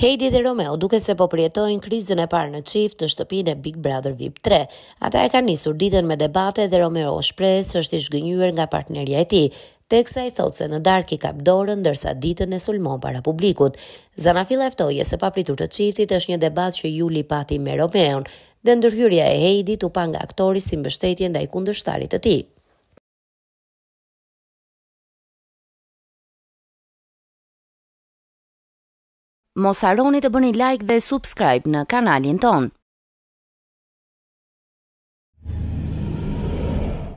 Heidi dhe Romeo, duke se po përjetojnë krizën e parë në çift të shtëpinë e Big Brother VIP 3. Ata e kanë nisur ditën me debate dhe Romeo shpreh se është i zhgënjur nga partnerja e tij, teksa i thotë se në dark i kap dorën ndërsa ditën e sulmon para publikut. Zanafilla e ftojë se papritur të çiftit është një debat që Juli pati me Romeo, dhe ndërhyrja e Heidi u pa nga aktori si mbështetje ndaj kundërshtarit të tij. Mos haroni të bëni like dhe subscribe në kanalin tonë.